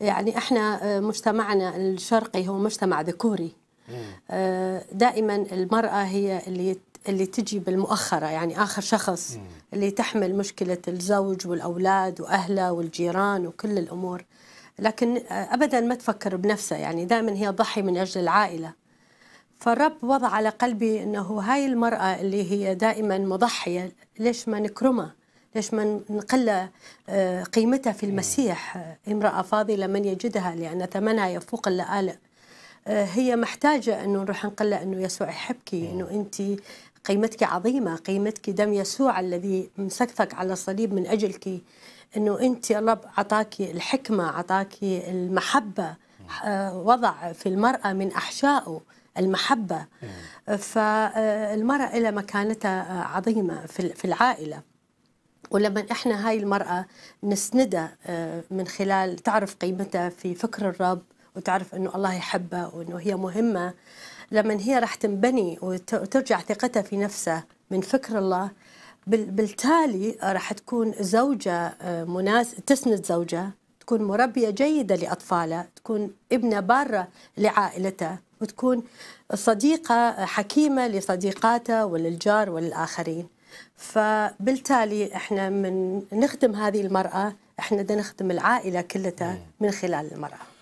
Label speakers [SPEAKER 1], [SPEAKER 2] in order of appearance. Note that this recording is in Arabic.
[SPEAKER 1] يعني احنا آه، مجتمعنا الشرقي هو مجتمع ذكوري آه، دائما المرأة هي اللي اللي تجي بالمؤخرة يعني آخر شخص اللي تحمل مشكلة الزوج والأولاد وأهله والجيران وكل الأمور لكن آه، أبدا ما تفكر بنفسها يعني دائما هي ضحي من أجل العائلة فالرب وضع على قلبي أنه هاي المرأة اللي هي دائما مضحية ليش ما نكرمها ليش ما نقل آه، قيمتها في المسيح آه، امرأة فاضلة من يجدها لأن ثمنها يفوق اللآلئ آه، هي محتاجة أنه نروح نقل أنه يسوع يحبك أنه أنت قيمتك عظيمة قيمتك دم يسوع الذي مسكتك على الصليب من أجلك أنه أنت الله عطاك الحكمة عطاك المحبة وضع في المرأة من أحشائه المحبة فالمرأة إلى مكانتها عظيمة في العائلة ولما احنا هاي المرأة نسندها آه، من خلال تعرف قيمتها في فكر الرب وتعرف انه الله يحبها وانه هي مهمة لما هي راح تنبني وترجع ثقتها في نفسها من فكر الله بالتالي راح تكون زوجة آه، مناس تسند زوجها تكون مربية جيدة لأطفالها تكون ابنة بارة لعائلتها وتكون صديقة حكيمة لصديقاتها وللجار وللآخرين فبالتالي احنا من نخدم هذه المراه احنا بدنا نخدم العائله كلها من خلال المراه